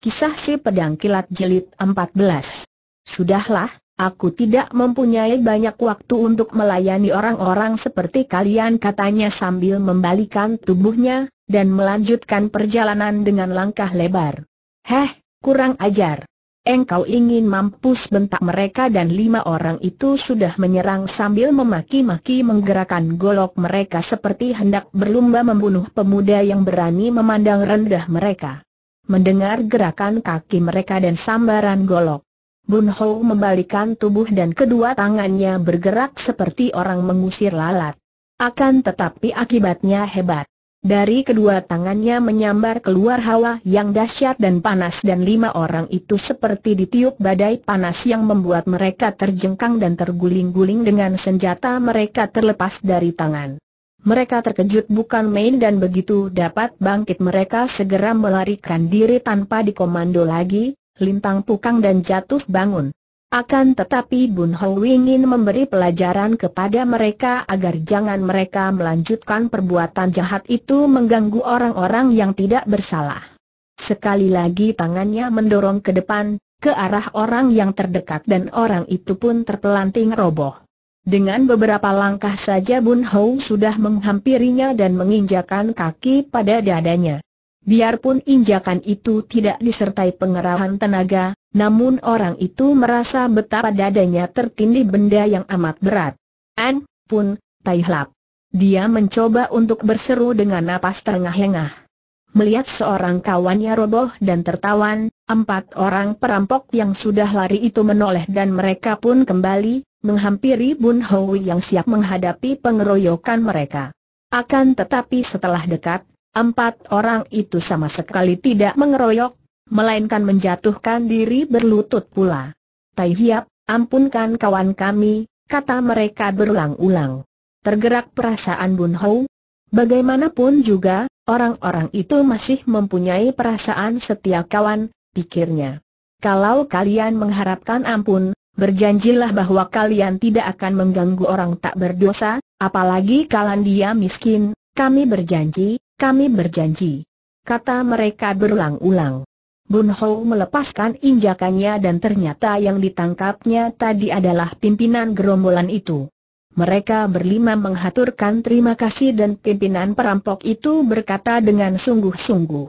Kisah si pedang kilat Jelit 14. Sudahlah, aku tidak mempunyai banyak waktu untuk melayani orang-orang seperti kalian katanya sambil membalikan tubuhnya, dan melanjutkan perjalanan dengan langkah lebar. Heh, kurang ajar. Engkau ingin mampus bentak mereka dan lima orang itu sudah menyerang sambil memaki-maki menggerakkan golok mereka seperti hendak berlumba membunuh pemuda yang berani memandang rendah mereka mendengar gerakan kaki mereka dan sambaran golok. Bun Ho membalikan tubuh dan kedua tangannya bergerak seperti orang mengusir lalat. Akan tetapi akibatnya hebat. Dari kedua tangannya menyambar keluar hawa yang dahsyat dan panas dan lima orang itu seperti ditiup badai panas yang membuat mereka terjengkang dan terguling-guling dengan senjata mereka terlepas dari tangan. Mereka terkejut bukan main dan begitu dapat bangkit mereka segera melarikan diri tanpa dikomando lagi, lintang pukang dan jatuh bangun. Akan tetapi Bun Hong ingin memberi pelajaran kepada mereka agar jangan mereka melanjutkan perbuatan jahat itu mengganggu orang-orang yang tidak bersalah. Sekali lagi tangannya mendorong ke depan, ke arah orang yang terdekat dan orang itu pun terpelanting roboh. Dengan beberapa langkah saja Bun Hou sudah menghampirinya dan menginjakan kaki pada dadanya. Biarpun injakan itu tidak disertai pengerahan tenaga, namun orang itu merasa betapa dadanya tertindih benda yang amat berat. An, pun, tai lap. Dia mencoba untuk berseru dengan napas terengah-engah. Melihat seorang kawannya roboh dan tertawan, empat orang perampok yang sudah lari itu menoleh dan mereka pun kembali, menghampiri Bun Hau yang siap menghadapi pengeroyokan mereka. Akan tetapi setelah dekat, empat orang itu sama sekali tidak mengeroyok, melainkan menjatuhkan diri berlutut pula. Tai Hiap, ampunkan kawan kami, kata mereka berulang-ulang. Tergerak perasaan Bun Hau, Bagaimanapun juga, orang-orang itu masih mempunyai perasaan setia kawan, pikirnya. Kalau kalian mengharapkan ampun, berjanjilah bahwa kalian tidak akan mengganggu orang tak berdosa, apalagi kalian dia miskin, kami berjanji, kami berjanji. Kata mereka berulang-ulang. Bun Ho melepaskan injakannya dan ternyata yang ditangkapnya tadi adalah pimpinan gerombolan itu. Mereka berlima menghaturkan terima kasih dan pimpinan perampok itu berkata dengan sungguh-sungguh.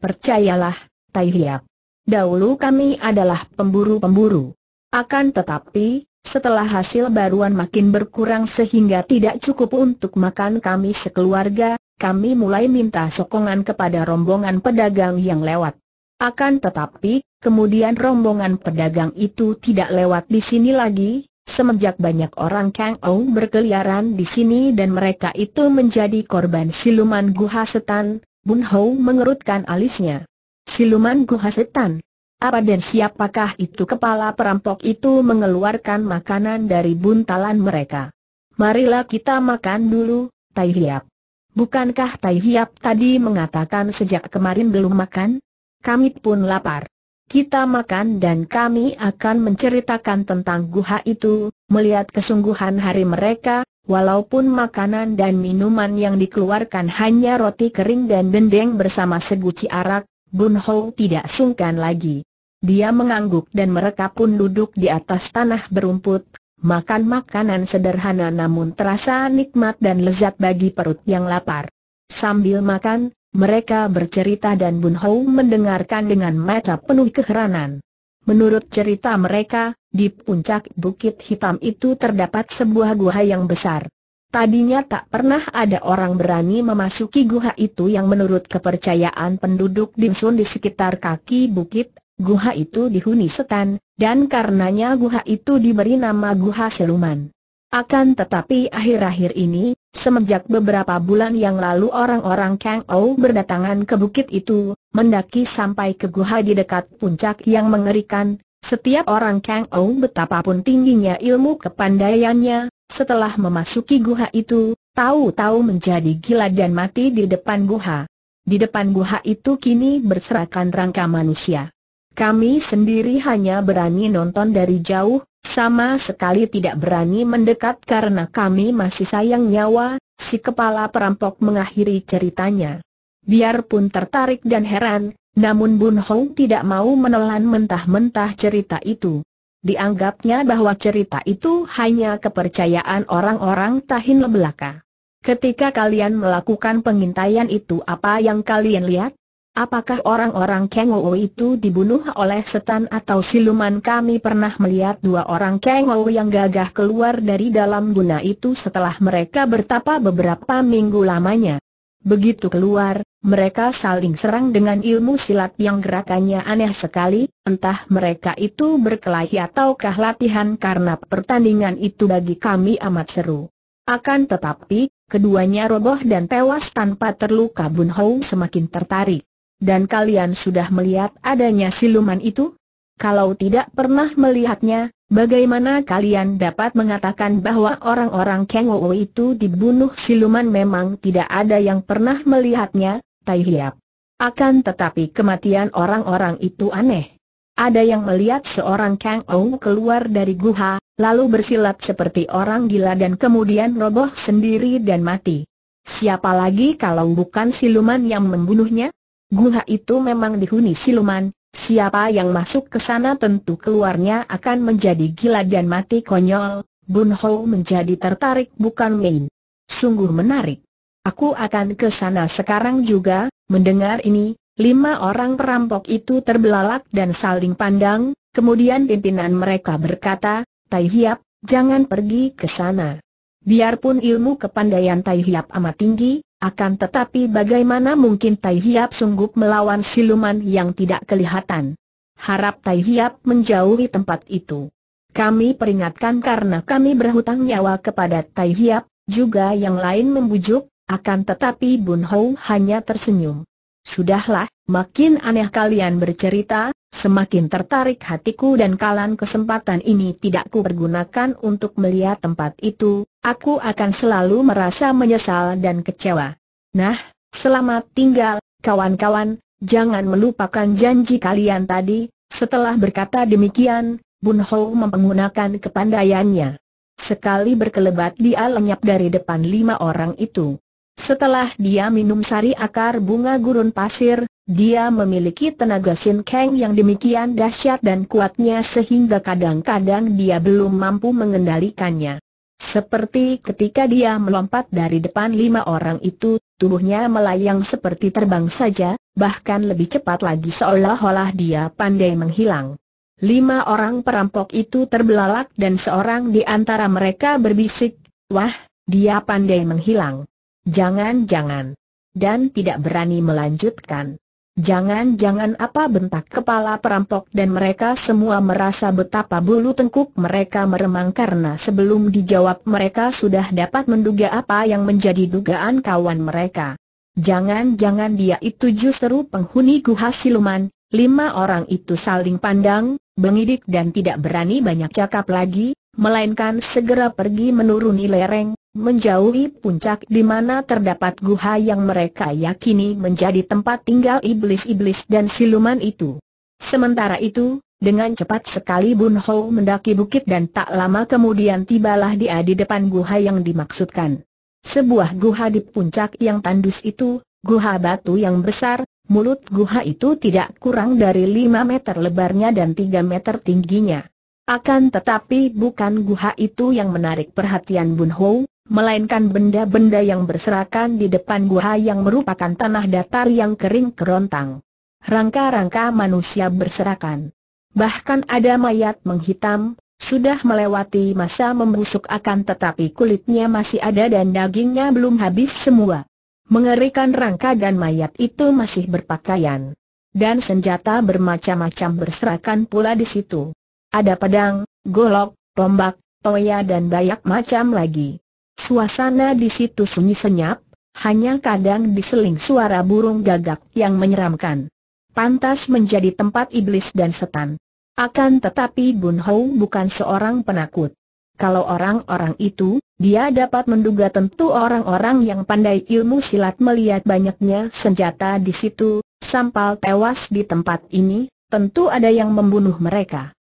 Percayalah, Tai Hiap. Dahulu kami adalah pemburu-pemburu. Akan tetapi, setelah hasil baruan makin berkurang sehingga tidak cukup untuk makan kami sekeluarga, kami mulai minta sokongan kepada rombongan pedagang yang lewat. Akan tetapi, kemudian rombongan pedagang itu tidak lewat di sini lagi, semenjak banyak orang Kang Ou berkeliaran di sini dan mereka itu menjadi korban siluman Guha Setan, Bun Hou mengerutkan alisnya. Siluman Guha Setan, apa dan siapakah itu kepala perampok itu mengeluarkan makanan dari buntalan mereka? Marilah kita makan dulu, Tai Hiap. Bukankah Tai Hiap tadi mengatakan sejak kemarin belum makan? Kami pun lapar. Kita makan dan kami akan menceritakan tentang guha itu, melihat kesungguhan hari mereka, walaupun makanan dan minuman yang dikeluarkan hanya roti kering dan dendeng bersama seguci arak, Bun tidak sungkan lagi. Dia mengangguk dan mereka pun duduk di atas tanah berumput, makan makanan sederhana namun terasa nikmat dan lezat bagi perut yang lapar. Sambil makan, mereka bercerita dan Bun mendengarkan dengan mata penuh keheranan. Menurut cerita mereka, di puncak Bukit Hitam itu terdapat sebuah gua yang besar. Tadinya tak pernah ada orang berani memasuki guha itu yang menurut kepercayaan penduduk Dinsun di sekitar kaki bukit, guha itu dihuni setan, dan karenanya guha itu diberi nama guha seluman. Akan tetapi akhir-akhir ini, semenjak beberapa bulan yang lalu orang-orang Kang Ou berdatangan ke bukit itu, mendaki sampai ke guha di dekat puncak yang mengerikan, setiap orang Kang Ou betapapun tingginya ilmu kepandaiannya, setelah memasuki guha itu, tahu-tahu menjadi gila dan mati di depan guha. Di depan guha itu kini berserakan rangka manusia. Kami sendiri hanya berani nonton dari jauh, sama sekali tidak berani mendekat karena kami masih sayang nyawa, si kepala perampok mengakhiri ceritanya. Biarpun tertarik dan heran, namun Bun Hong tidak mau menelan mentah-mentah cerita itu dianggapnya bahwa cerita itu hanya kepercayaan orang-orang Tahin Lebelaka. Ketika kalian melakukan pengintaian itu apa yang kalian lihat? Apakah orang-orang Kengou itu dibunuh oleh setan atau siluman? Kami pernah melihat dua orang Kengou yang gagah keluar dari dalam guna itu setelah mereka bertapa beberapa minggu lamanya. Begitu keluar, mereka saling serang dengan ilmu silat yang gerakannya aneh sekali, entah mereka itu berkelahi ataukah latihan karena pertandingan itu bagi kami amat seru. Akan tetapi, keduanya roboh dan tewas tanpa terluka Bun Hou semakin tertarik. Dan kalian sudah melihat adanya siluman itu? Kalau tidak pernah melihatnya, bagaimana kalian dapat mengatakan bahwa orang-orang Kengowo itu dibunuh siluman memang tidak ada yang pernah melihatnya? Tai Hiap. Akan tetapi kematian orang-orang itu aneh. Ada yang melihat seorang Kang Ou keluar dari guha, lalu bersilat seperti orang gila dan kemudian roboh sendiri dan mati. Siapa lagi kalau bukan siluman yang membunuhnya? Guha itu memang dihuni siluman, siapa yang masuk ke sana tentu keluarnya akan menjadi gila dan mati konyol. Bun Ho menjadi tertarik bukan main. Sungguh menarik. Aku akan ke sana sekarang juga, mendengar ini, lima orang perampok itu terbelalak dan saling pandang, kemudian pimpinan mereka berkata, Tai Hiap, jangan pergi ke sana. Biarpun ilmu kepandaian Tai Hiap amat tinggi, akan tetapi bagaimana mungkin Tai Hiap sungguh melawan siluman yang tidak kelihatan. Harap Tai Hiap menjauhi tempat itu. Kami peringatkan karena kami berhutang nyawa kepada Tai Hiap, juga yang lain membujuk, akan tetapi Bun Hou hanya tersenyum. Sudahlah, makin aneh kalian bercerita, semakin tertarik hatiku dan kalan kesempatan ini tidak kupergunakan untuk melihat tempat itu, aku akan selalu merasa menyesal dan kecewa. Nah, selamat tinggal, kawan-kawan, jangan melupakan janji kalian tadi, setelah berkata demikian, Bun Hou menggunakan kepandaiannya. Sekali berkelebat dia lenyap dari depan lima orang itu. Setelah dia minum sari akar bunga gurun pasir, dia memiliki tenaga Sin Kang yang demikian dahsyat dan kuatnya sehingga kadang-kadang dia belum mampu mengendalikannya. Seperti ketika dia melompat dari depan lima orang itu, tubuhnya melayang seperti terbang saja, bahkan lebih cepat lagi seolah-olah dia pandai menghilang. Lima orang perampok itu terbelalak dan seorang di antara mereka berbisik, Wah, dia pandai menghilang. Jangan-jangan. Dan tidak berani melanjutkan. Jangan-jangan apa bentak kepala perampok dan mereka semua merasa betapa bulu tengkuk mereka meremang karena sebelum dijawab mereka sudah dapat menduga apa yang menjadi dugaan kawan mereka. Jangan-jangan dia itu justru penghuni guha siluman, lima orang itu saling pandang, bengidik dan tidak berani banyak cakap lagi, melainkan segera pergi menuruni lereng, menjauhi puncak di mana terdapat guha yang mereka yakini menjadi tempat tinggal iblis-iblis dan siluman itu. Sementara itu, dengan cepat sekali Bun Ho mendaki bukit dan tak lama kemudian tibalah dia di depan guha yang dimaksudkan. Sebuah guha di puncak yang tandus itu, guha batu yang besar, mulut guha itu tidak kurang dari 5 meter lebarnya dan 3 meter tingginya. Akan tetapi bukan guha itu yang menarik perhatian Bun Ho, melainkan benda-benda yang berserakan di depan gua yang merupakan tanah datar yang kering kerontang. Rangka-rangka manusia berserakan. Bahkan ada mayat menghitam, sudah melewati masa membusuk akan tetapi kulitnya masih ada dan dagingnya belum habis semua. Mengerikan rangka dan mayat itu masih berpakaian. Dan senjata bermacam-macam berserakan pula di situ. Ada pedang, golok, tombak, toya dan banyak macam lagi. Suasana di situ sunyi senyap, hanya kadang diseling suara burung gagak yang menyeramkan. Pantas menjadi tempat iblis dan setan. Akan tetapi Bun Hou bukan seorang penakut. Kalau orang-orang itu, dia dapat menduga tentu orang-orang yang pandai ilmu silat melihat banyaknya senjata di situ, sampal tewas di tempat ini, tentu ada yang membunuh mereka.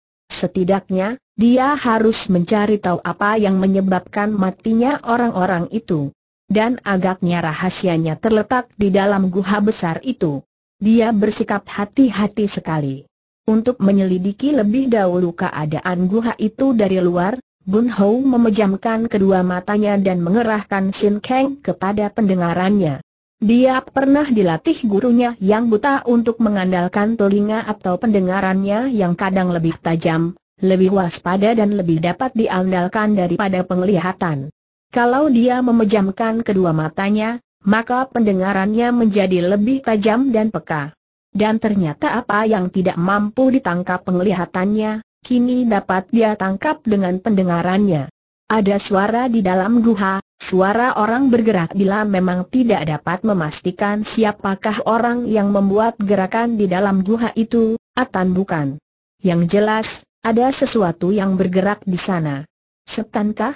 Setidaknya, dia harus mencari tahu apa yang menyebabkan matinya orang-orang itu. Dan agaknya rahasianya terletak di dalam guha besar itu. Dia bersikap hati-hati sekali. Untuk menyelidiki lebih dahulu keadaan guha itu dari luar, Bun Hou memejamkan kedua matanya dan mengerahkan Sin Kang kepada pendengarannya. Dia pernah dilatih gurunya yang buta untuk mengandalkan telinga atau pendengarannya yang kadang lebih tajam, lebih waspada dan lebih dapat diandalkan daripada penglihatan. Kalau dia memejamkan kedua matanya, maka pendengarannya menjadi lebih tajam dan peka. Dan ternyata apa yang tidak mampu ditangkap penglihatannya, kini dapat dia tangkap dengan pendengarannya. Ada suara di dalam guha, Suara orang bergerak bila memang tidak dapat memastikan siapakah orang yang membuat gerakan di dalam guha itu, atau bukan. Yang jelas, ada sesuatu yang bergerak di sana. Setankah?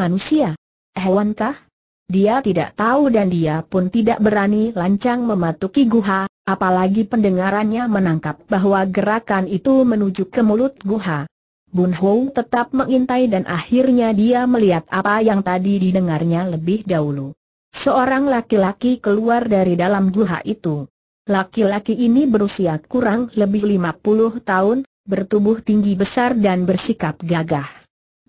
Manusia? Hewankah? Dia tidak tahu dan dia pun tidak berani lancang mematuki guha, apalagi pendengarannya menangkap bahwa gerakan itu menuju ke mulut guha. Bun tetap mengintai dan akhirnya dia melihat apa yang tadi didengarnya lebih dahulu. Seorang laki-laki keluar dari dalam guha itu. Laki-laki ini berusia kurang lebih 50 tahun, bertubuh tinggi besar dan bersikap gagah.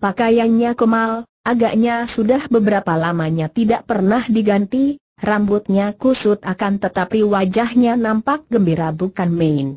Pakaiannya kemal, agaknya sudah beberapa lamanya tidak pernah diganti, rambutnya kusut akan tetapi wajahnya nampak gembira bukan main.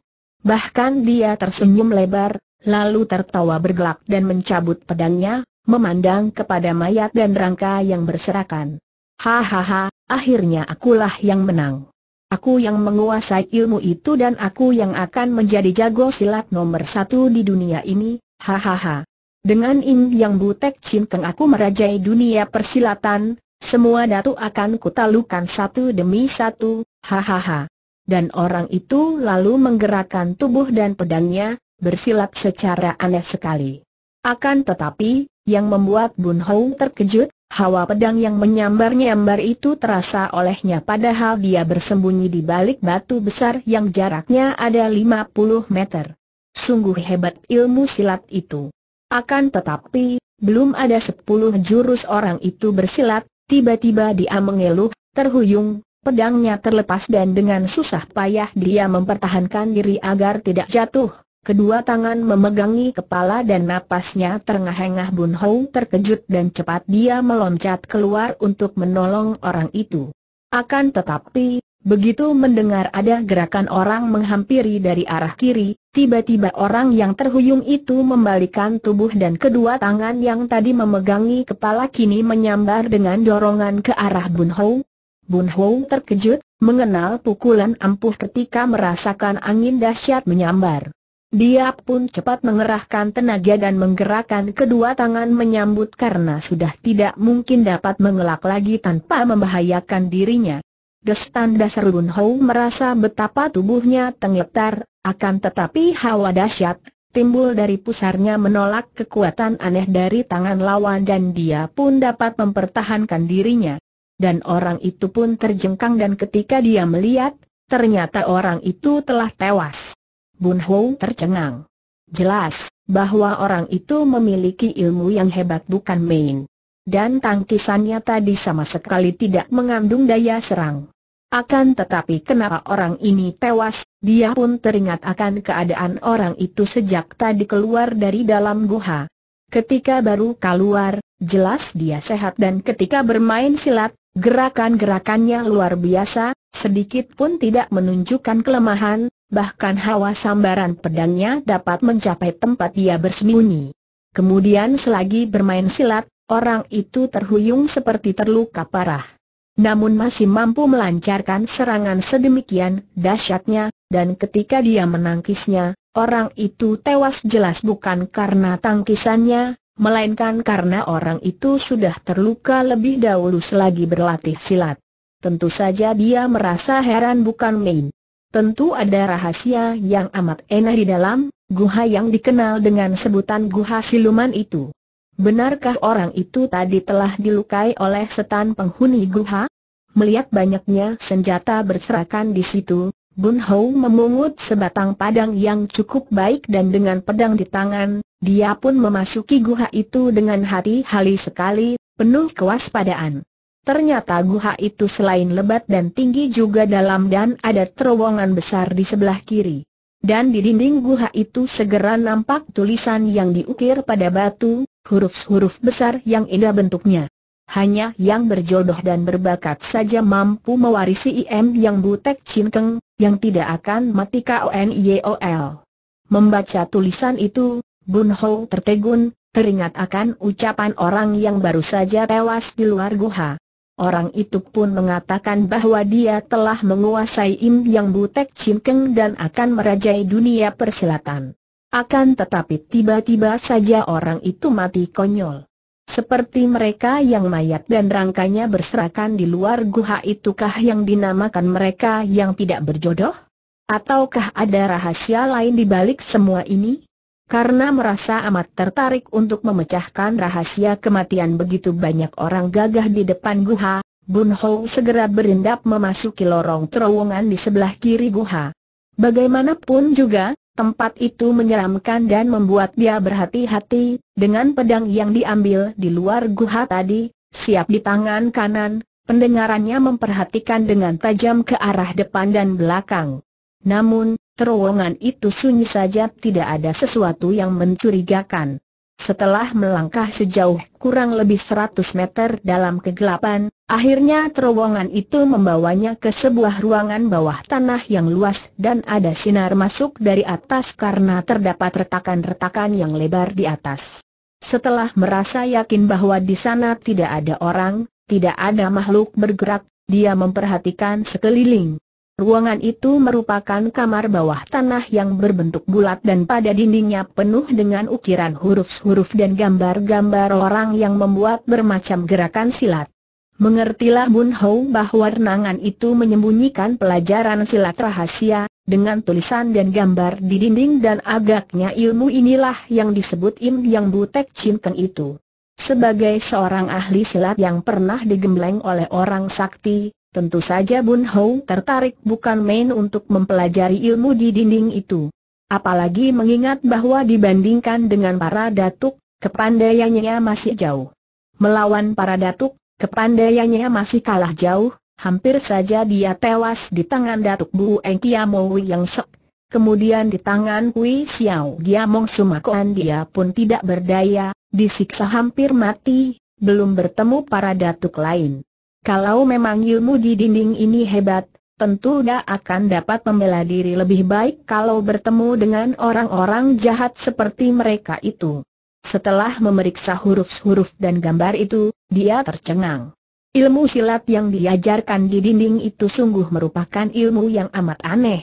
Bahkan dia tersenyum lebar, lalu tertawa bergelak dan mencabut pedangnya, memandang kepada mayat dan rangka yang berserakan. Hahaha, akhirnya akulah yang menang. Aku yang menguasai ilmu itu dan aku yang akan menjadi jago silat nomor satu di dunia ini, hahaha. Dengan Im Yang Butek Cinkeng aku merajai dunia persilatan, semua datu akan kutalukan satu demi satu, hahaha. Dan orang itu lalu menggerakkan tubuh dan pedangnya, bersilat secara aneh sekali. Akan tetapi, yang membuat Bun terkejut, hawa pedang yang menyambar-nyambar itu terasa olehnya padahal dia bersembunyi di balik batu besar yang jaraknya ada 50 meter. Sungguh hebat ilmu silat itu. Akan tetapi, belum ada 10 jurus orang itu bersilat, tiba-tiba dia mengeluh, terhuyung, pedangnya terlepas dan dengan susah payah dia mempertahankan diri agar tidak jatuh. Kedua tangan memegangi kepala dan napasnya terengah-engah Bun Hou terkejut dan cepat dia meloncat keluar untuk menolong orang itu. Akan tetapi, begitu mendengar ada gerakan orang menghampiri dari arah kiri, tiba-tiba orang yang terhuyung itu membalikan tubuh dan kedua tangan yang tadi memegangi kepala kini menyambar dengan dorongan ke arah Bun Hou. Bun Hou terkejut, mengenal pukulan ampuh ketika merasakan angin dahsyat menyambar. Dia pun cepat mengerahkan tenaga dan menggerakkan kedua tangan menyambut karena sudah tidak mungkin dapat mengelak lagi tanpa membahayakan dirinya. Destan dasar Bun Hou merasa betapa tubuhnya tenggetar, akan tetapi hawa dahsyat timbul dari pusarnya menolak kekuatan aneh dari tangan lawan dan dia pun dapat mempertahankan dirinya. Dan orang itu pun terjengkang dan ketika dia melihat, ternyata orang itu telah tewas. Bun Ho tercengang. Jelas, bahwa orang itu memiliki ilmu yang hebat bukan main. Dan tangkisannya tadi sama sekali tidak mengandung daya serang. Akan tetapi kenapa orang ini tewas, dia pun teringat akan keadaan orang itu sejak tadi keluar dari dalam guha. Ketika baru keluar, jelas dia sehat dan ketika bermain silat, Gerakan-gerakannya luar biasa, sedikit pun tidak menunjukkan kelemahan, bahkan hawa sambaran pedangnya dapat mencapai tempat dia bersembunyi. Kemudian selagi bermain silat, orang itu terhuyung seperti terluka parah. Namun masih mampu melancarkan serangan sedemikian dahsyatnya, dan ketika dia menangkisnya, orang itu tewas jelas bukan karena tangkisannya, melainkan karena orang itu sudah terluka lebih dahulu selagi berlatih silat. Tentu saja dia merasa heran bukan main. Tentu ada rahasia yang amat enak di dalam, guha yang dikenal dengan sebutan guha siluman itu. Benarkah orang itu tadi telah dilukai oleh setan penghuni guha? Melihat banyaknya senjata berserakan di situ, Bun Hou memungut sebatang padang yang cukup baik dan dengan pedang di tangan, dia pun memasuki guha itu dengan hati-hati sekali, penuh kewaspadaan. Ternyata guha itu selain lebat dan tinggi juga dalam dan ada terowongan besar di sebelah kiri. Dan di dinding guha itu segera nampak tulisan yang diukir pada batu, huruf-huruf besar yang indah bentuknya hanya yang berjodoh dan berbakat saja mampu mewarisi IM yang butek cinkeng, yang tidak akan mati konyol. Membaca tulisan itu, Bun Ho tertegun, teringat akan ucapan orang yang baru saja tewas di luar guha. Orang itu pun mengatakan bahwa dia telah menguasai Im yang butek cinkeng dan akan merajai dunia perselatan. Akan tetapi tiba-tiba saja orang itu mati konyol. Seperti mereka yang mayat dan rangkanya berserakan di luar guha itukah yang dinamakan mereka yang tidak berjodoh? Ataukah ada rahasia lain di balik semua ini? Karena merasa amat tertarik untuk memecahkan rahasia kematian begitu banyak orang gagah di depan guha, Bun Ho segera berendap memasuki lorong terowongan di sebelah kiri guha. Bagaimanapun juga, Tempat itu menyeramkan dan membuat dia berhati-hati, dengan pedang yang diambil di luar guha tadi, siap di tangan kanan, pendengarannya memperhatikan dengan tajam ke arah depan dan belakang. Namun, terowongan itu sunyi saja tidak ada sesuatu yang mencurigakan. Setelah melangkah sejauh kurang lebih 100 meter dalam kegelapan, Akhirnya terowongan itu membawanya ke sebuah ruangan bawah tanah yang luas dan ada sinar masuk dari atas karena terdapat retakan-retakan yang lebar di atas. Setelah merasa yakin bahwa di sana tidak ada orang, tidak ada makhluk bergerak, dia memperhatikan sekeliling. Ruangan itu merupakan kamar bawah tanah yang berbentuk bulat dan pada dindingnya penuh dengan ukiran huruf-huruf dan gambar-gambar orang yang membuat bermacam gerakan silat. Mengertilah Bun Hou bahwa renangan itu menyembunyikan pelajaran silat rahasia, dengan tulisan dan gambar di dinding dan agaknya ilmu inilah yang disebut Im Yang Butek Chin Keng itu. Sebagai seorang ahli silat yang pernah digembleng oleh orang sakti, tentu saja Bun Hou tertarik bukan main untuk mempelajari ilmu di dinding itu. Apalagi mengingat bahwa dibandingkan dengan para datuk, kepandaiannya masih jauh. Melawan para datuk, Kepandaiannya masih kalah jauh, hampir saja dia tewas di tangan Datuk Bu Eng Kiamowi yang Sek. Kemudian di tangan Kui Xiao Giamong Sumakoan dia pun tidak berdaya, disiksa hampir mati, belum bertemu para datuk lain. Kalau memang ilmu di dinding ini hebat, tentu dia akan dapat membela diri lebih baik kalau bertemu dengan orang-orang jahat seperti mereka itu. Setelah memeriksa huruf-huruf dan gambar itu, dia tercengang. Ilmu silat yang diajarkan di dinding itu sungguh merupakan ilmu yang amat aneh.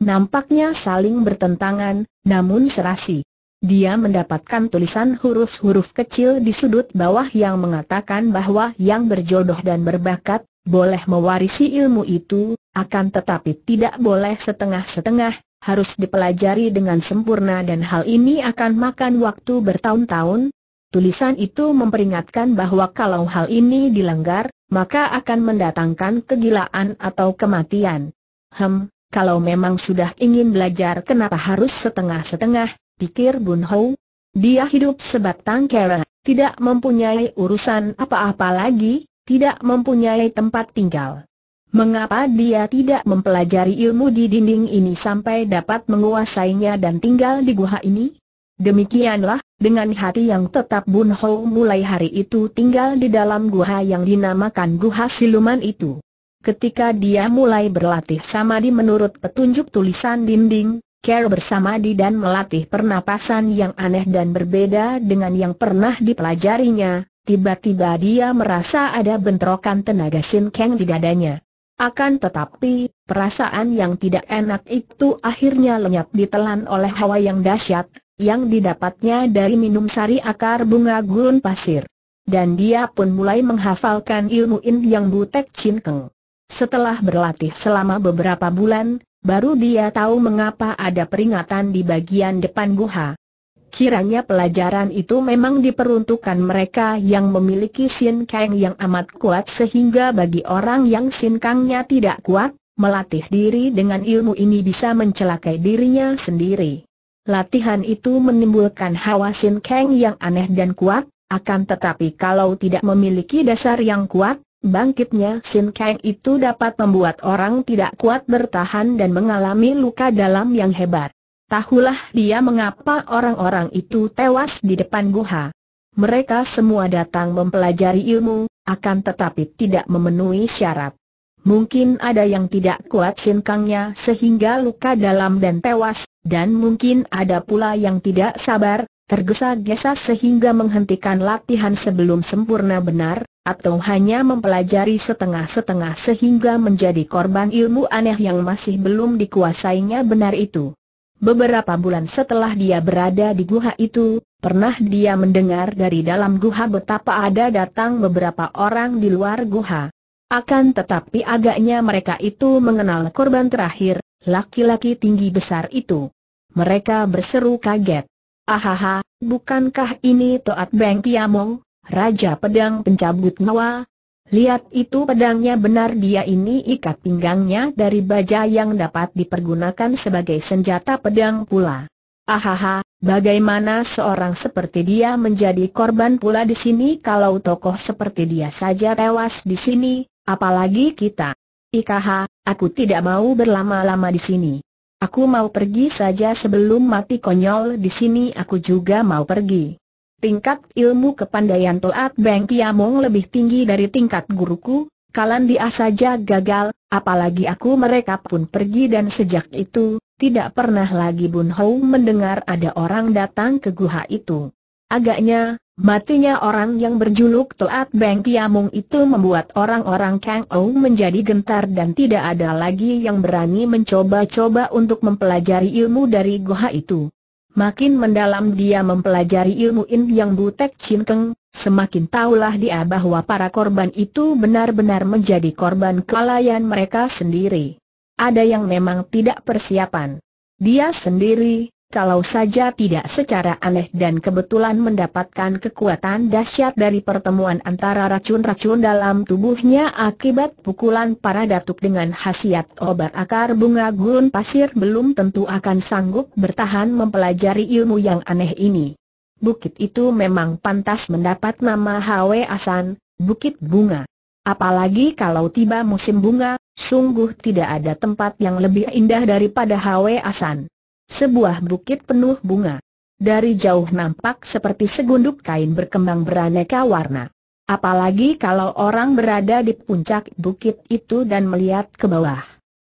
Nampaknya saling bertentangan, namun serasi. Dia mendapatkan tulisan huruf-huruf kecil di sudut bawah yang mengatakan bahwa yang berjodoh dan berbakat, boleh mewarisi ilmu itu, akan tetapi tidak boleh setengah-setengah, harus dipelajari dengan sempurna dan hal ini akan makan waktu bertahun-tahun. Tulisan itu memperingatkan bahwa kalau hal ini dilanggar, maka akan mendatangkan kegilaan atau kematian. Hem, kalau memang sudah ingin belajar kenapa harus setengah-setengah, pikir Bun Ho. Dia hidup sebatang kera, tidak mempunyai urusan apa-apa lagi, tidak mempunyai tempat tinggal. Mengapa dia tidak mempelajari ilmu di dinding ini sampai dapat menguasainya dan tinggal di guha ini? Demikianlah, dengan hati yang tetap Bun Ho mulai hari itu tinggal di dalam guha yang dinamakan guha Siluman itu. Ketika dia mulai berlatih samadi menurut petunjuk tulisan dinding, Care bersama di dan melatih pernapasan yang aneh dan berbeda dengan yang pernah dipelajarinya, tiba-tiba dia merasa ada bentrokan tenaga Sin Kang di dadanya. Akan tetapi, perasaan yang tidak enak itu akhirnya lenyap ditelan oleh hawa yang dahsyat, yang didapatnya dari minum sari akar bunga gurun pasir. Dan dia pun mulai menghafalkan ilmu in yang butek cinkeng. Setelah berlatih selama beberapa bulan, baru dia tahu mengapa ada peringatan di bagian depan guha. Kiranya pelajaran itu memang diperuntukkan mereka yang memiliki sin kang yang amat kuat sehingga bagi orang yang sin kangnya tidak kuat, melatih diri dengan ilmu ini bisa mencelakai dirinya sendiri. Latihan itu menimbulkan hawa sin kang yang aneh dan kuat, akan tetapi kalau tidak memiliki dasar yang kuat, bangkitnya sin kang itu dapat membuat orang tidak kuat bertahan dan mengalami luka dalam yang hebat. Tahulah dia mengapa orang-orang itu tewas di depan guha. Mereka semua datang mempelajari ilmu, akan tetapi tidak memenuhi syarat. Mungkin ada yang tidak kuat sinkangnya sehingga luka dalam dan tewas, dan mungkin ada pula yang tidak sabar, tergesa-gesa sehingga menghentikan latihan sebelum sempurna benar, atau hanya mempelajari setengah-setengah sehingga menjadi korban ilmu aneh yang masih belum dikuasainya benar itu. Beberapa bulan setelah dia berada di guha itu, pernah dia mendengar dari dalam guha betapa ada datang beberapa orang di luar guha. Akan tetapi agaknya mereka itu mengenal korban terakhir, laki-laki tinggi besar itu. Mereka berseru kaget. Ahaha, bukankah ini Toat Beng Kiamong, Raja Pedang Pencabut Nawa? Lihat itu pedangnya benar dia ini ikat pinggangnya dari baja yang dapat dipergunakan sebagai senjata pedang pula. Ahaha, bagaimana seorang seperti dia menjadi korban pula di sini kalau tokoh seperti dia saja tewas di sini, apalagi kita. Ikaha, aku tidak mau berlama-lama di sini. Aku mau pergi saja sebelum mati konyol di sini aku juga mau pergi tingkat ilmu kepandaian Toat Beng Kiamong lebih tinggi dari tingkat guruku, Kalian dia saja gagal, apalagi aku mereka pun pergi dan sejak itu, tidak pernah lagi Bun Hou mendengar ada orang datang ke guha itu. Agaknya, matinya orang yang berjuluk Toat Beng Kiamong itu membuat orang-orang Kang Ou menjadi gentar dan tidak ada lagi yang berani mencoba-coba untuk mempelajari ilmu dari guha itu. Makin mendalam dia mempelajari ilmu In Yang Butek Chin Keng, semakin tahulah dia bahwa para korban itu benar-benar menjadi korban kelalaian mereka sendiri. Ada yang memang tidak persiapan. Dia sendiri, kalau saja tidak secara aneh dan kebetulan mendapatkan kekuatan dahsyat dari pertemuan antara racun-racun dalam tubuhnya akibat pukulan para datuk dengan khasiat obat akar bunga gurun pasir belum tentu akan sanggup bertahan mempelajari ilmu yang aneh ini. Bukit itu memang pantas mendapat nama Hwe Asan, Bukit Bunga. Apalagi kalau tiba musim bunga, sungguh tidak ada tempat yang lebih indah daripada Hwe Asan sebuah bukit penuh bunga. Dari jauh nampak seperti segunduk kain berkembang beraneka warna. Apalagi kalau orang berada di puncak bukit itu dan melihat ke bawah.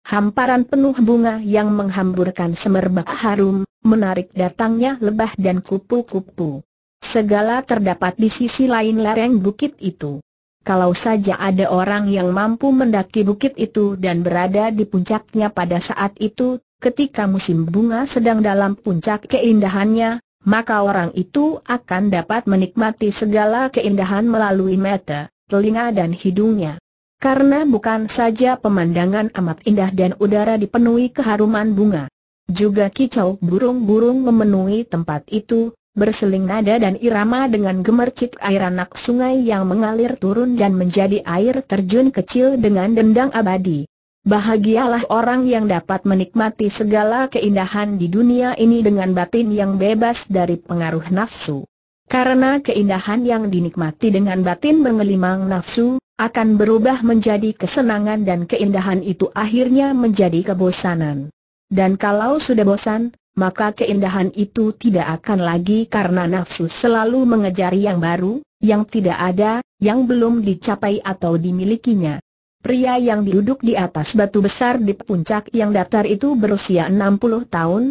Hamparan penuh bunga yang menghamburkan semerbak harum, menarik datangnya lebah dan kupu-kupu. Segala terdapat di sisi lain lereng bukit itu. Kalau saja ada orang yang mampu mendaki bukit itu dan berada di puncaknya pada saat itu, ketika musim bunga sedang dalam puncak keindahannya, maka orang itu akan dapat menikmati segala keindahan melalui mata, telinga dan hidungnya. Karena bukan saja pemandangan amat indah dan udara dipenuhi keharuman bunga. Juga kicau burung-burung memenuhi tempat itu, berseling nada dan irama dengan gemercik air anak sungai yang mengalir turun dan menjadi air terjun kecil dengan dendang abadi. Bahagialah orang yang dapat menikmati segala keindahan di dunia ini dengan batin yang bebas dari pengaruh nafsu. Karena keindahan yang dinikmati dengan batin mengelimang nafsu, akan berubah menjadi kesenangan dan keindahan itu akhirnya menjadi kebosanan. Dan kalau sudah bosan, maka keindahan itu tidak akan lagi karena nafsu selalu mengejar yang baru, yang tidak ada, yang belum dicapai atau dimilikinya. Pria yang duduk di atas batu besar di puncak yang datar itu berusia 60 tahun,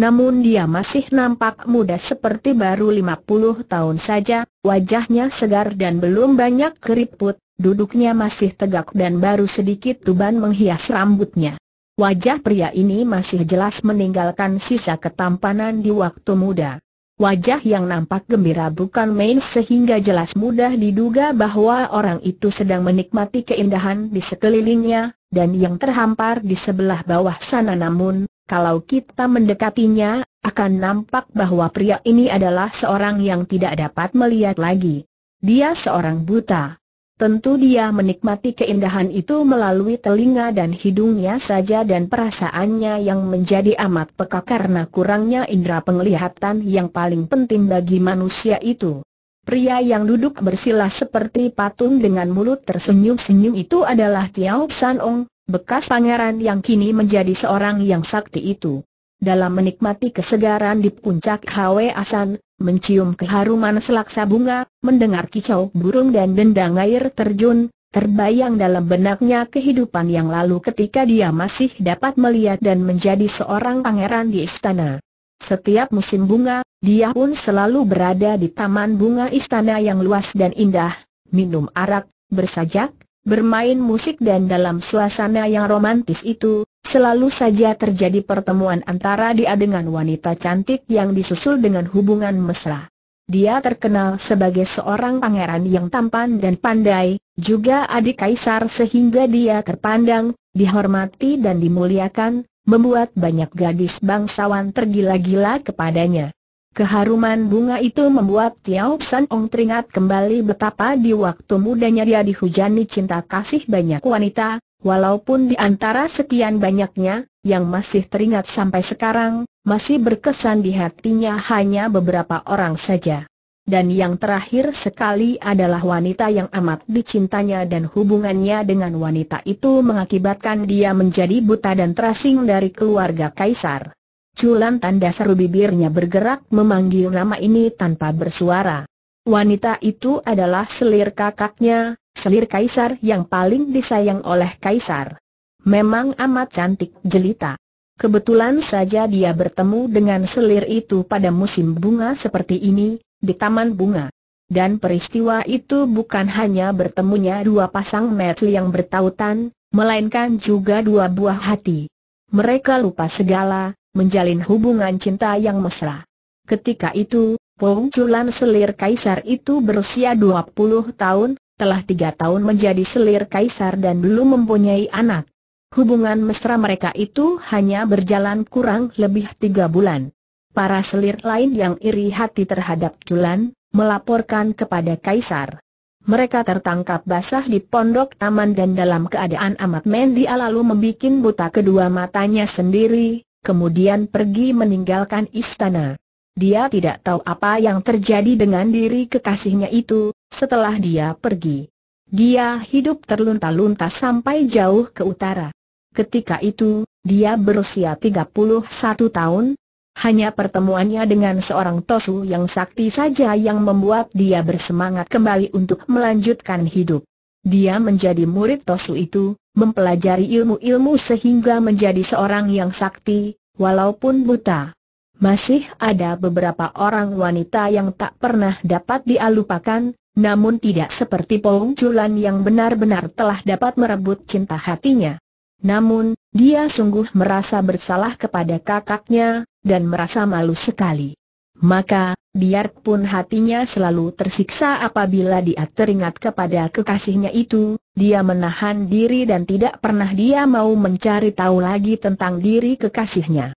namun dia masih nampak muda seperti baru 50 tahun saja, wajahnya segar dan belum banyak keriput, duduknya masih tegak dan baru sedikit tuban menghias rambutnya. Wajah pria ini masih jelas meninggalkan sisa ketampanan di waktu muda. Wajah yang nampak gembira bukan main sehingga jelas mudah diduga bahwa orang itu sedang menikmati keindahan di sekelilingnya, dan yang terhampar di sebelah bawah sana namun, kalau kita mendekatinya, akan nampak bahwa pria ini adalah seorang yang tidak dapat melihat lagi. Dia seorang buta. Tentu dia menikmati keindahan itu melalui telinga dan hidungnya saja dan perasaannya yang menjadi amat peka karena kurangnya indera penglihatan yang paling penting bagi manusia itu. Pria yang duduk bersila seperti patung dengan mulut tersenyum-senyum itu adalah Tiao San Ong, bekas pangeran yang kini menjadi seorang yang sakti itu. Dalam menikmati kesegaran di puncak Hwe Asan, mencium keharuman selaksa bunga, mendengar kicau burung dan dendang air terjun, terbayang dalam benaknya kehidupan yang lalu ketika dia masih dapat melihat dan menjadi seorang pangeran di istana. Setiap musim bunga, dia pun selalu berada di taman bunga istana yang luas dan indah, minum arak, bersajak, bermain musik dan dalam suasana yang romantis itu, Selalu saja terjadi pertemuan antara dia dengan wanita cantik yang disusul dengan hubungan mesra. Dia terkenal sebagai seorang pangeran yang tampan dan pandai, juga adik kaisar sehingga dia terpandang, dihormati dan dimuliakan, membuat banyak gadis bangsawan tergila-gila kepadanya. Keharuman bunga itu membuat Tiao San Ong teringat kembali betapa di waktu mudanya dia dihujani cinta kasih banyak wanita, Walaupun di antara sekian banyaknya, yang masih teringat sampai sekarang, masih berkesan di hatinya hanya beberapa orang saja. Dan yang terakhir sekali adalah wanita yang amat dicintanya dan hubungannya dengan wanita itu mengakibatkan dia menjadi buta dan terasing dari keluarga kaisar. Culan tanda seru bibirnya bergerak memanggil nama ini tanpa bersuara. Wanita itu adalah selir kakaknya, selir kaisar yang paling disayang oleh kaisar. Memang amat cantik jelita. Kebetulan saja dia bertemu dengan selir itu pada musim bunga seperti ini, di taman bunga. Dan peristiwa itu bukan hanya bertemunya dua pasang metli yang bertautan, melainkan juga dua buah hati. Mereka lupa segala, menjalin hubungan cinta yang mesra. Ketika itu, pengunculan selir kaisar itu berusia 20 tahun, telah tiga tahun menjadi selir kaisar dan belum mempunyai anak. Hubungan mesra mereka itu hanya berjalan kurang lebih tiga bulan. Para selir lain yang iri hati terhadap Julan, melaporkan kepada kaisar. Mereka tertangkap basah di pondok taman dan dalam keadaan amat mendi lalu membuat buta kedua matanya sendiri, kemudian pergi meninggalkan istana. Dia tidak tahu apa yang terjadi dengan diri kekasihnya itu, setelah dia pergi. Dia hidup terlunta-lunta sampai jauh ke utara. Ketika itu, dia berusia 31 tahun, hanya pertemuannya dengan seorang Tosu yang sakti saja yang membuat dia bersemangat kembali untuk melanjutkan hidup. Dia menjadi murid Tosu itu, mempelajari ilmu-ilmu sehingga menjadi seorang yang sakti, walaupun buta. Masih ada beberapa orang wanita yang tak pernah dapat dialupakan, namun tidak seperti Pong Chulan yang benar-benar telah dapat merebut cinta hatinya. Namun, dia sungguh merasa bersalah kepada kakaknya, dan merasa malu sekali. Maka, biarpun hatinya selalu tersiksa apabila dia teringat kepada kekasihnya itu, dia menahan diri dan tidak pernah dia mau mencari tahu lagi tentang diri kekasihnya.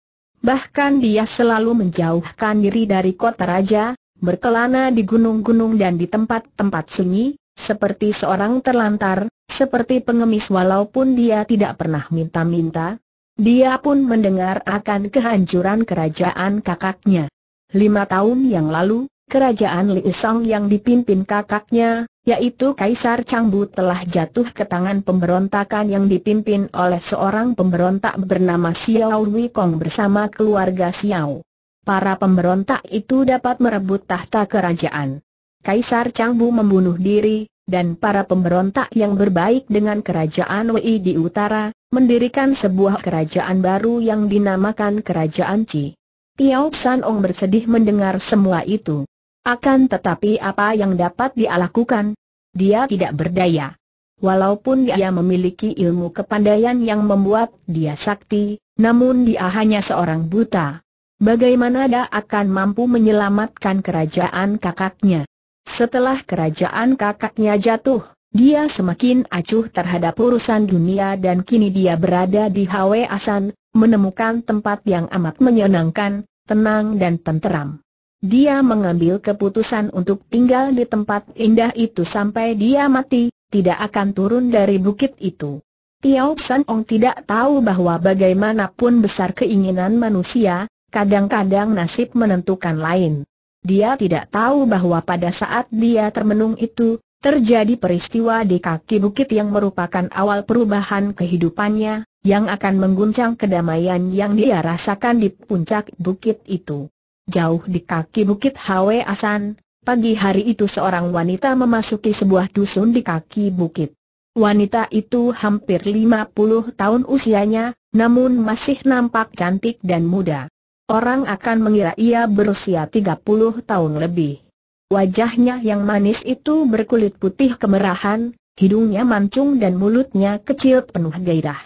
Bahkan dia selalu menjauhkan diri dari kota raja, berkelana di gunung-gunung dan di tempat-tempat sunyi, seperti seorang terlantar, seperti pengemis walaupun dia tidak pernah minta-minta. Dia pun mendengar akan kehancuran kerajaan kakaknya. Lima tahun yang lalu, kerajaan Liu Song yang dipimpin kakaknya, yaitu Kaisar Changbu telah jatuh ke tangan pemberontakan yang dipimpin oleh seorang pemberontak bernama Xiao Wei Kong bersama keluarga Xiao para pemberontak itu dapat merebut tahta kerajaan. Kaisar Changbu membunuh diri, dan para pemberontak yang berbaik dengan kerajaan Wei di utara, mendirikan sebuah kerajaan baru yang dinamakan Kerajaan Qi. Piao San Ong bersedih mendengar semua itu. Akan tetapi apa yang dapat dia lakukan? Dia tidak berdaya. Walaupun dia memiliki ilmu kepandaian yang membuat dia sakti, namun dia hanya seorang buta. Bagaimana dia akan mampu menyelamatkan kerajaan kakaknya? Setelah kerajaan kakaknya jatuh, dia semakin acuh terhadap urusan dunia dan kini dia berada di Hawe Asan, menemukan tempat yang amat menyenangkan, tenang dan tenteram. Dia mengambil keputusan untuk tinggal di tempat indah itu sampai dia mati, tidak akan turun dari bukit itu. Tiao San Ong tidak tahu bahwa bagaimanapun besar keinginan manusia, kadang-kadang nasib menentukan lain. Dia tidak tahu bahwa pada saat dia termenung itu, terjadi peristiwa di kaki bukit yang merupakan awal perubahan kehidupannya, yang akan mengguncang kedamaian yang dia rasakan di puncak bukit itu. Jauh di kaki bukit Hwe Asan, pagi hari itu seorang wanita memasuki sebuah dusun di kaki bukit. Wanita itu hampir 50 tahun usianya, namun masih nampak cantik dan muda orang akan mengira ia berusia 30 tahun lebih. Wajahnya yang manis itu berkulit putih kemerahan, hidungnya mancung dan mulutnya kecil penuh gairah.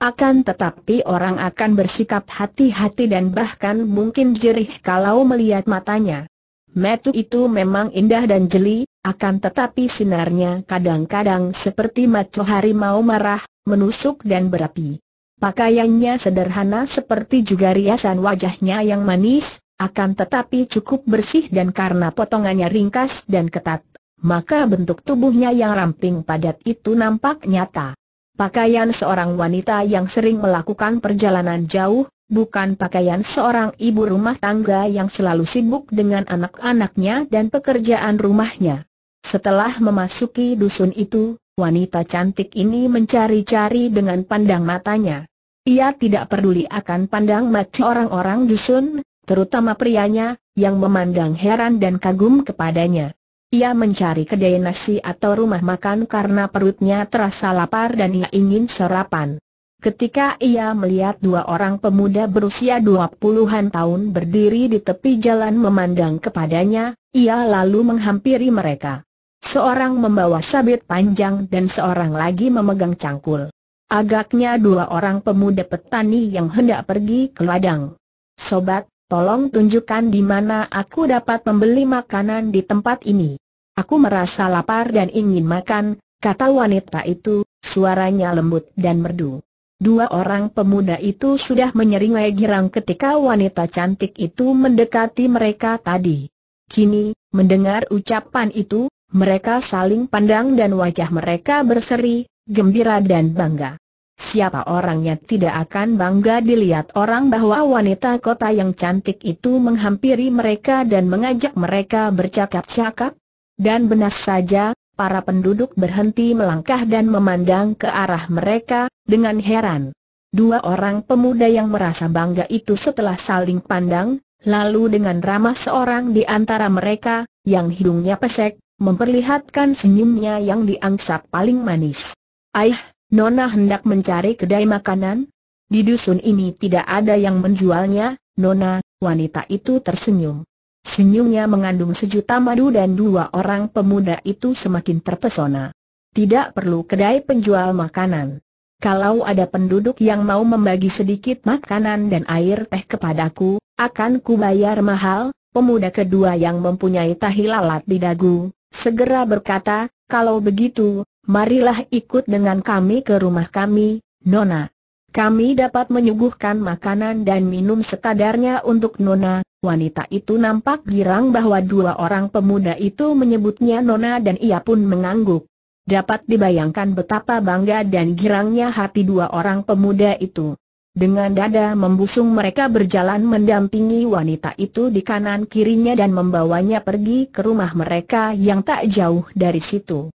Akan tetapi orang akan bersikap hati-hati dan bahkan mungkin jerih kalau melihat matanya. Metu itu memang indah dan jeli, akan tetapi sinarnya kadang-kadang seperti maco harimau marah, menusuk dan berapi. Pakaiannya sederhana seperti juga riasan wajahnya yang manis, akan tetapi cukup bersih dan karena potongannya ringkas dan ketat, maka bentuk tubuhnya yang ramping padat itu nampak nyata. Pakaian seorang wanita yang sering melakukan perjalanan jauh, bukan pakaian seorang ibu rumah tangga yang selalu sibuk dengan anak-anaknya dan pekerjaan rumahnya. Setelah memasuki dusun itu, wanita cantik ini mencari-cari dengan pandang matanya. Ia tidak peduli akan pandang mati orang-orang dusun, terutama prianya, yang memandang heran dan kagum kepadanya. Ia mencari kedai nasi atau rumah makan karena perutnya terasa lapar dan ia ingin sarapan. Ketika ia melihat dua orang pemuda berusia dua puluhan tahun berdiri di tepi jalan memandang kepadanya, ia lalu menghampiri mereka. Seorang membawa sabit panjang dan seorang lagi memegang cangkul. Agaknya dua orang pemuda petani yang hendak pergi ke ladang. Sobat, tolong tunjukkan di mana aku dapat membeli makanan di tempat ini. Aku merasa lapar dan ingin makan, kata wanita itu, suaranya lembut dan merdu. Dua orang pemuda itu sudah menyeringai girang ketika wanita cantik itu mendekati mereka tadi. Kini, mendengar ucapan itu, mereka saling pandang dan wajah mereka berseri, gembira dan bangga. Siapa orangnya tidak akan bangga dilihat orang bahwa wanita kota yang cantik itu menghampiri mereka dan mengajak mereka bercakap-cakap? Dan benar saja, para penduduk berhenti melangkah dan memandang ke arah mereka, dengan heran. Dua orang pemuda yang merasa bangga itu setelah saling pandang, lalu dengan ramah seorang di antara mereka, yang hidungnya pesek, memperlihatkan senyumnya yang diangsap paling manis. Aih, Nona hendak mencari kedai makanan? Di dusun ini tidak ada yang menjualnya, Nona, wanita itu tersenyum. Senyumnya mengandung sejuta madu dan dua orang pemuda itu semakin terpesona. Tidak perlu kedai penjual makanan. Kalau ada penduduk yang mau membagi sedikit makanan dan air teh kepadaku, akan kubayar mahal, pemuda kedua yang mempunyai tahi lalat di dagu, segera berkata, kalau begitu, marilah ikut dengan kami ke rumah kami, Nona. Kami dapat menyuguhkan makanan dan minum sekadarnya untuk Nona. Wanita itu nampak girang bahwa dua orang pemuda itu menyebutnya Nona dan ia pun mengangguk. Dapat dibayangkan betapa bangga dan girangnya hati dua orang pemuda itu. Dengan dada membusung mereka berjalan mendampingi wanita itu di kanan kirinya dan membawanya pergi ke rumah mereka yang tak jauh dari situ.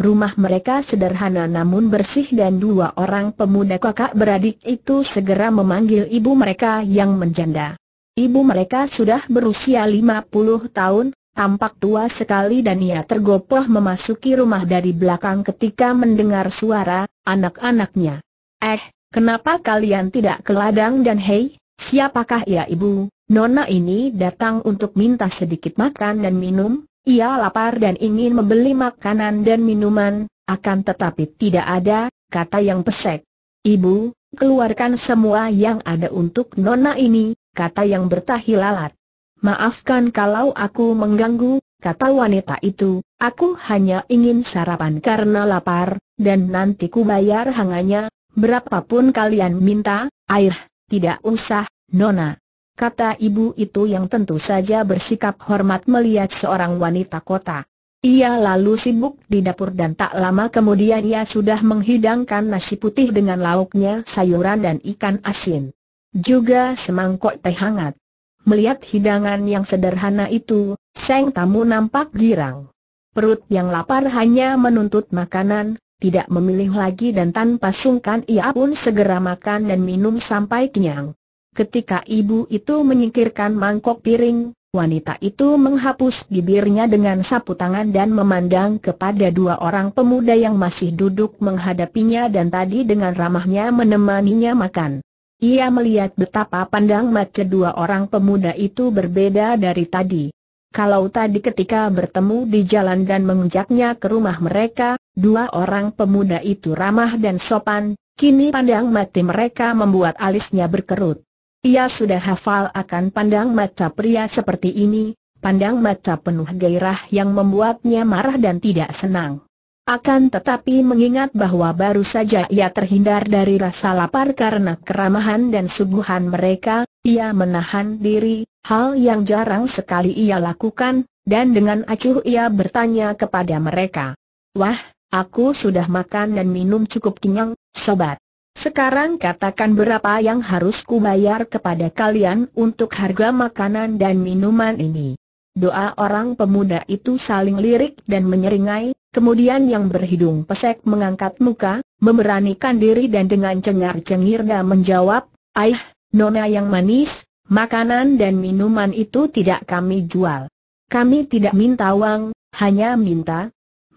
Rumah mereka sederhana namun bersih dan dua orang pemuda kakak beradik itu segera memanggil ibu mereka yang menjanda. Ibu mereka sudah berusia 50 tahun, tampak tua sekali dan ia tergopoh memasuki rumah dari belakang ketika mendengar suara anak-anaknya. Eh, kenapa kalian tidak ke ladang dan hei, siapakah ya ibu? Nona ini datang untuk minta sedikit makan dan minum, ia lapar dan ingin membeli makanan dan minuman, akan tetapi tidak ada, kata yang pesek. Ibu, keluarkan semua yang ada untuk nona ini, kata yang bertahi lalat. Maafkan kalau aku mengganggu, kata wanita itu, aku hanya ingin sarapan karena lapar, dan nanti ku bayar hanganya, berapapun kalian minta, air, tidak usah, Nona kata ibu itu yang tentu saja bersikap hormat melihat seorang wanita kota. Ia lalu sibuk di dapur dan tak lama kemudian ia sudah menghidangkan nasi putih dengan lauknya sayuran dan ikan asin. Juga semangkok teh hangat. Melihat hidangan yang sederhana itu, sang tamu nampak girang. Perut yang lapar hanya menuntut makanan, tidak memilih lagi dan tanpa sungkan ia pun segera makan dan minum sampai kenyang. Ketika ibu itu menyingkirkan mangkok piring, wanita itu menghapus bibirnya dengan sapu tangan dan memandang kepada dua orang pemuda yang masih duduk menghadapinya dan tadi dengan ramahnya menemaninya makan. Ia melihat betapa pandang mata dua orang pemuda itu berbeda dari tadi. Kalau tadi ketika bertemu di jalan dan mengejaknya ke rumah mereka, dua orang pemuda itu ramah dan sopan, kini pandang mati mereka membuat alisnya berkerut. Ia sudah hafal akan pandang mata pria seperti ini, pandang mata penuh gairah yang membuatnya marah dan tidak senang. Akan tetapi mengingat bahwa baru saja ia terhindar dari rasa lapar karena keramahan dan suguhan mereka, ia menahan diri, hal yang jarang sekali ia lakukan, dan dengan acuh ia bertanya kepada mereka. Wah, aku sudah makan dan minum cukup kenyang, sobat. Sekarang katakan berapa yang harus kubayar kepada kalian untuk harga makanan dan minuman ini. Doa orang pemuda itu saling lirik dan menyeringai, kemudian yang berhidung pesek mengangkat muka, memberanikan diri dan dengan cengar-cengirnya menjawab, Aih, nona yang manis, makanan dan minuman itu tidak kami jual. Kami tidak minta uang, hanya minta,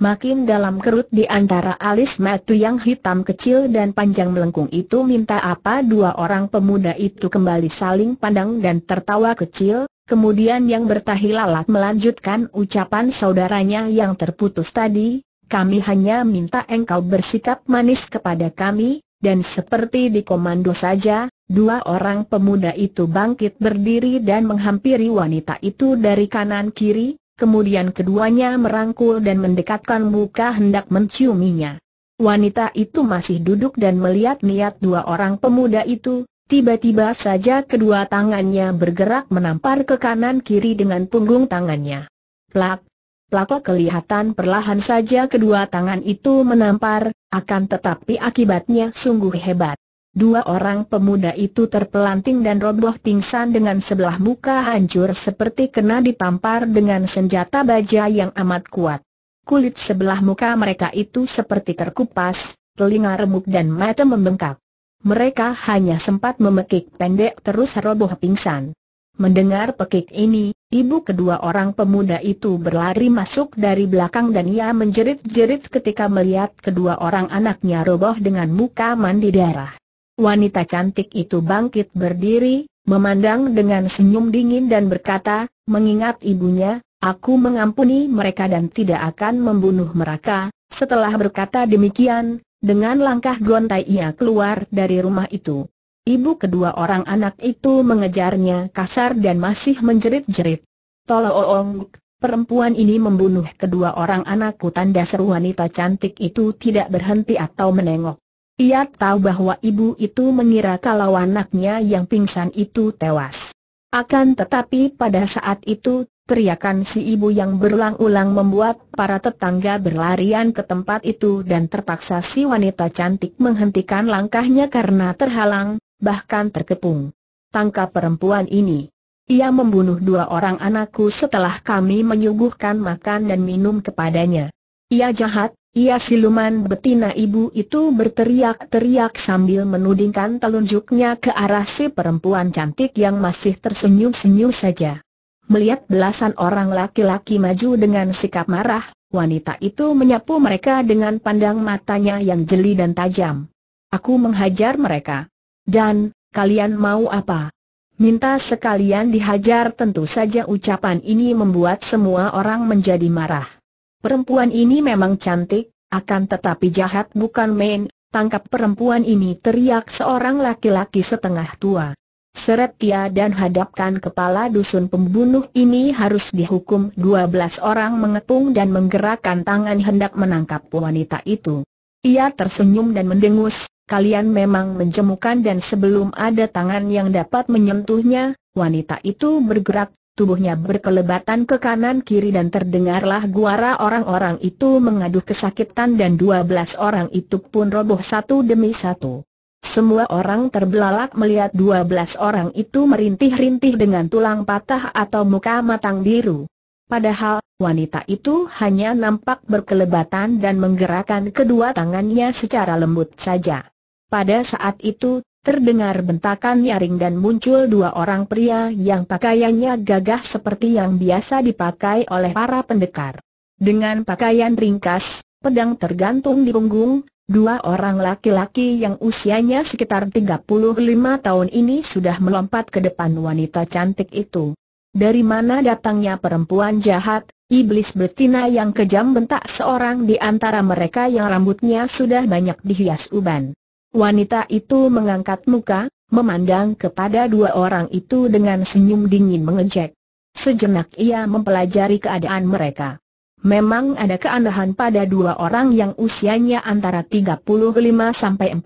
Makin dalam kerut di antara alis matu yang hitam kecil dan panjang melengkung itu minta apa dua orang pemuda itu kembali saling pandang dan tertawa kecil, kemudian yang bertahi lalat melanjutkan ucapan saudaranya yang terputus tadi, kami hanya minta engkau bersikap manis kepada kami, dan seperti di komando saja, dua orang pemuda itu bangkit berdiri dan menghampiri wanita itu dari kanan kiri, kemudian keduanya merangkul dan mendekatkan muka hendak menciuminya. Wanita itu masih duduk dan melihat niat dua orang pemuda itu, tiba-tiba saja kedua tangannya bergerak menampar ke kanan kiri dengan punggung tangannya. Plak, plak kelihatan perlahan saja kedua tangan itu menampar, akan tetapi akibatnya sungguh hebat. Dua orang pemuda itu terpelanting dan roboh pingsan dengan sebelah muka hancur seperti kena ditampar dengan senjata baja yang amat kuat. Kulit sebelah muka mereka itu seperti terkupas, telinga remuk dan mata membengkak. Mereka hanya sempat memekik pendek terus roboh pingsan. Mendengar pekik ini, ibu kedua orang pemuda itu berlari masuk dari belakang dan ia menjerit-jerit ketika melihat kedua orang anaknya roboh dengan muka mandi darah wanita cantik itu bangkit berdiri, memandang dengan senyum dingin dan berkata, mengingat ibunya, aku mengampuni mereka dan tidak akan membunuh mereka. Setelah berkata demikian, dengan langkah gontai ia keluar dari rumah itu. Ibu kedua orang anak itu mengejarnya kasar dan masih menjerit-jerit. Tolong, perempuan ini membunuh kedua orang anakku tanda seru wanita cantik itu tidak berhenti atau menengok. Ia tahu bahwa ibu itu mengira kalau anaknya yang pingsan itu tewas. Akan tetapi pada saat itu, teriakan si ibu yang berulang-ulang membuat para tetangga berlarian ke tempat itu dan terpaksa si wanita cantik menghentikan langkahnya karena terhalang, bahkan terkepung. Tangkap perempuan ini. Ia membunuh dua orang anakku setelah kami menyuguhkan makan dan minum kepadanya. Ia jahat, ia siluman betina ibu itu berteriak-teriak sambil menudingkan telunjuknya ke arah si perempuan cantik yang masih tersenyum-senyum saja. Melihat belasan orang laki-laki maju dengan sikap marah, wanita itu menyapu mereka dengan pandang matanya yang jeli dan tajam. Aku menghajar mereka. Dan, kalian mau apa? Minta sekalian dihajar tentu saja ucapan ini membuat semua orang menjadi marah. Perempuan ini memang cantik, akan tetapi jahat bukan main, tangkap perempuan ini teriak seorang laki-laki setengah tua. Seret dia dan hadapkan kepala dusun pembunuh ini harus dihukum 12 orang mengepung dan menggerakkan tangan hendak menangkap wanita itu. Ia tersenyum dan mendengus, kalian memang menjemukan dan sebelum ada tangan yang dapat menyentuhnya, wanita itu bergerak, tubuhnya berkelebatan ke kanan-kiri dan terdengarlah guara orang-orang itu mengaduh kesakitan dan 12 orang itu pun roboh satu demi satu. Semua orang terbelalak melihat dua belas orang itu merintih-rintih dengan tulang patah atau muka matang biru. Padahal, wanita itu hanya nampak berkelebatan dan menggerakkan kedua tangannya secara lembut saja. Pada saat itu, Terdengar bentakan nyaring dan muncul dua orang pria yang pakaiannya gagah seperti yang biasa dipakai oleh para pendekar. Dengan pakaian ringkas, pedang tergantung di punggung, dua orang laki-laki yang usianya sekitar 35 tahun ini sudah melompat ke depan wanita cantik itu. Dari mana datangnya perempuan jahat, iblis betina yang kejam bentak seorang di antara mereka yang rambutnya sudah banyak dihias uban. Wanita itu mengangkat muka, memandang kepada dua orang itu dengan senyum dingin mengejek. Sejenak ia mempelajari keadaan mereka. Memang ada keanehan pada dua orang yang usianya antara 35 sampai 40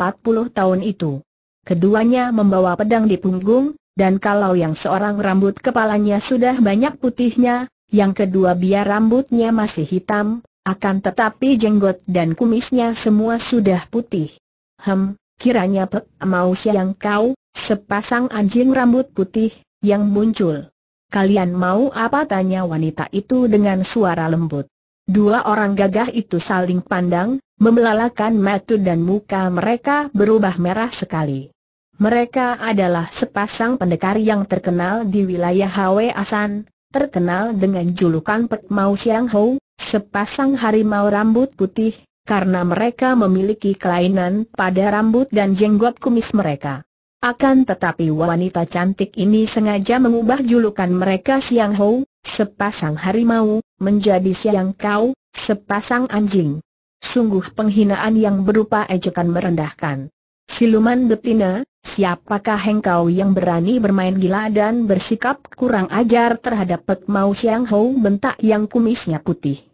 tahun itu. Keduanya membawa pedang di punggung, dan kalau yang seorang rambut kepalanya sudah banyak putihnya, yang kedua biar rambutnya masih hitam, akan tetapi jenggot dan kumisnya semua sudah putih. Hem, kiranya Pek mau siang kau, sepasang anjing rambut putih, yang muncul. Kalian mau apa tanya wanita itu dengan suara lembut. Dua orang gagah itu saling pandang, membelalakan mata dan muka mereka berubah merah sekali. Mereka adalah sepasang pendekar yang terkenal di wilayah Hwe Asan, terkenal dengan julukan Pek Mau Siang Ho, sepasang harimau rambut putih, karena mereka memiliki kelainan pada rambut dan jenggot kumis mereka. Akan tetapi wanita cantik ini sengaja mengubah julukan mereka Siang Hou, sepasang harimau, menjadi Siang Kau, sepasang anjing. Sungguh penghinaan yang berupa ejekan merendahkan. Siluman betina, siapakah hengkau yang berani bermain gila dan bersikap kurang ajar terhadap Pek Mau Siang Hou bentak yang kumisnya putih.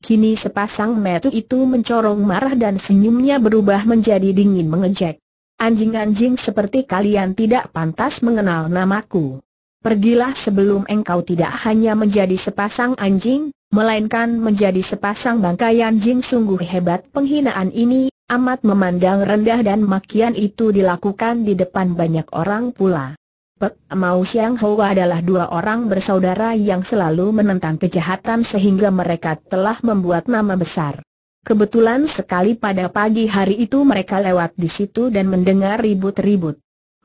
Kini sepasang metu itu mencorong marah dan senyumnya berubah menjadi dingin mengejek. Anjing-anjing seperti kalian tidak pantas mengenal namaku. Pergilah sebelum engkau tidak hanya menjadi sepasang anjing, melainkan menjadi sepasang bangkai anjing sungguh hebat penghinaan ini, amat memandang rendah dan makian itu dilakukan di depan banyak orang pula. Pek Mao Xiang adalah dua orang bersaudara yang selalu menentang kejahatan sehingga mereka telah membuat nama besar. Kebetulan sekali pada pagi hari itu mereka lewat di situ dan mendengar ribut-ribut.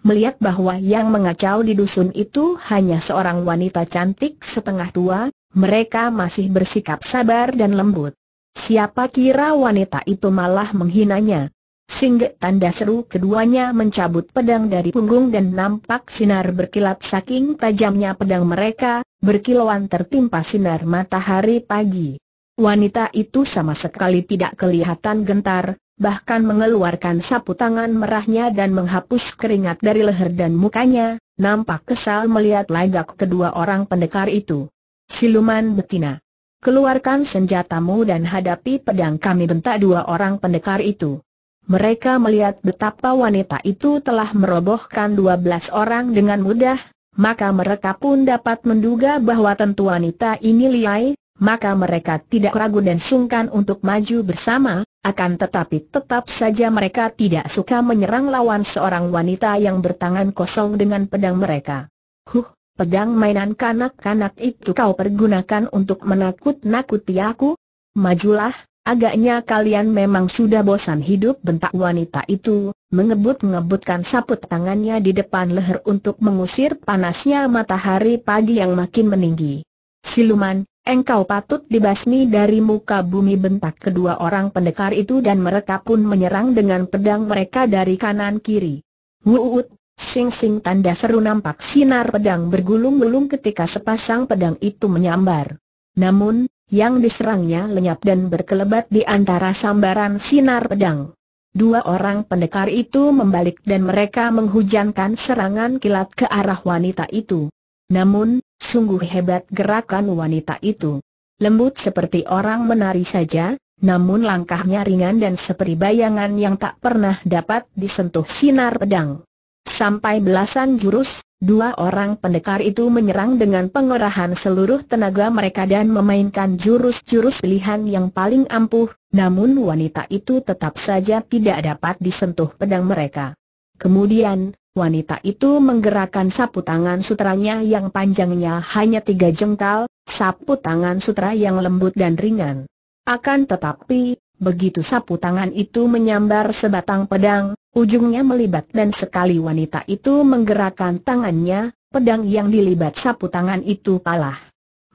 Melihat bahwa yang mengacau di dusun itu hanya seorang wanita cantik setengah tua, mereka masih bersikap sabar dan lembut. Siapa kira wanita itu malah menghinanya. Singgah tanda seru keduanya mencabut pedang dari punggung dan nampak sinar berkilat saking tajamnya pedang mereka, berkilauan tertimpa sinar matahari pagi. Wanita itu sama sekali tidak kelihatan gentar, bahkan mengeluarkan sapu tangan merahnya dan menghapus keringat dari leher dan mukanya, nampak kesal melihat lagak kedua orang pendekar itu. Siluman betina. Keluarkan senjatamu dan hadapi pedang kami bentak dua orang pendekar itu. Mereka melihat betapa wanita itu telah merobohkan dua belas orang dengan mudah, maka mereka pun dapat menduga bahwa tentu wanita ini liai, maka mereka tidak ragu dan sungkan untuk maju bersama, akan tetapi tetap saja mereka tidak suka menyerang lawan seorang wanita yang bertangan kosong dengan pedang mereka. Huh, pedang mainan kanak-kanak itu kau pergunakan untuk menakut-nakuti aku? Majulah, Agaknya kalian memang sudah bosan hidup bentak wanita itu, mengebut-ngebutkan saput tangannya di depan leher untuk mengusir panasnya matahari pagi yang makin meninggi. Siluman, engkau patut dibasmi dari muka bumi bentak kedua orang pendekar itu dan mereka pun menyerang dengan pedang mereka dari kanan kiri. Wuut, sing-sing tanda seru nampak sinar pedang bergulung-gulung ketika sepasang pedang itu menyambar. Namun, yang diserangnya lenyap dan berkelebat di antara sambaran sinar pedang. Dua orang pendekar itu membalik dan mereka menghujankan serangan kilat ke arah wanita itu. Namun, sungguh hebat gerakan wanita itu. Lembut seperti orang menari saja, namun langkahnya ringan dan seperti bayangan yang tak pernah dapat disentuh sinar pedang. Sampai belasan jurus, Dua orang pendekar itu menyerang dengan pengerahan seluruh tenaga mereka dan memainkan jurus-jurus pilihan yang paling ampuh, namun wanita itu tetap saja tidak dapat disentuh pedang mereka. Kemudian, wanita itu menggerakkan sapu tangan sutranya yang panjangnya hanya tiga jengkal, sapu tangan sutra yang lembut dan ringan. Akan tetapi, begitu sapu tangan itu menyambar sebatang pedang, Ujungnya melibat dan sekali wanita itu menggerakkan tangannya, pedang yang dilibat sapu tangan itu palah.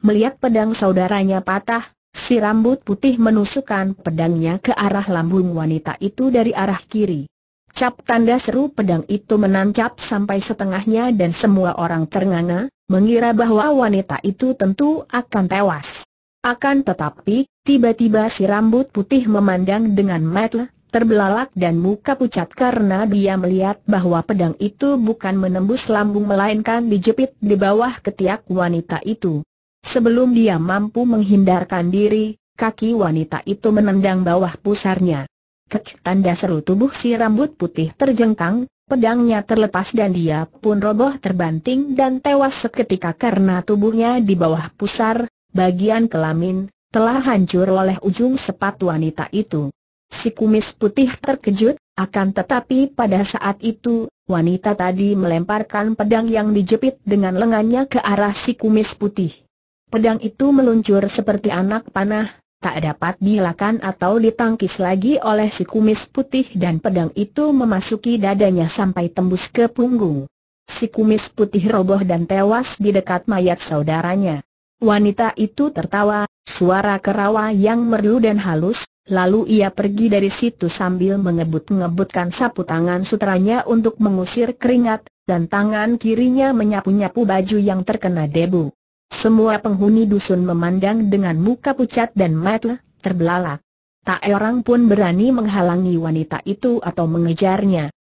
Melihat pedang saudaranya patah, si rambut putih menusukkan pedangnya ke arah lambung wanita itu dari arah kiri. Cap tanda seru pedang itu menancap sampai setengahnya dan semua orang ternganga, mengira bahwa wanita itu tentu akan tewas. Akan tetapi, tiba-tiba si rambut putih memandang dengan mata terbelalak dan muka pucat karena dia melihat bahwa pedang itu bukan menembus lambung melainkan dijepit di bawah ketiak wanita itu. Sebelum dia mampu menghindarkan diri, kaki wanita itu menendang bawah pusarnya. Kek tanda seru tubuh si rambut putih terjengkang, pedangnya terlepas dan dia pun roboh terbanting dan tewas seketika karena tubuhnya di bawah pusar, bagian kelamin, telah hancur oleh ujung sepatu wanita itu. Si kumis putih terkejut, akan tetapi pada saat itu, wanita tadi melemparkan pedang yang dijepit dengan lengannya ke arah si kumis putih. Pedang itu meluncur seperti anak panah, tak dapat dihilangkan atau ditangkis lagi oleh si kumis putih dan pedang itu memasuki dadanya sampai tembus ke punggung. Si kumis putih roboh dan tewas di dekat mayat saudaranya. Wanita itu tertawa, suara kerawa yang merdu dan halus, lalu ia pergi dari situ sambil mengebut-ngebutkan sapu tangan sutranya untuk mengusir keringat, dan tangan kirinya menyapu-nyapu baju yang terkena debu. Semua penghuni dusun memandang dengan muka pucat dan mata terbelalak. Tak orang pun berani menghalangi wanita itu atau mengejarnya.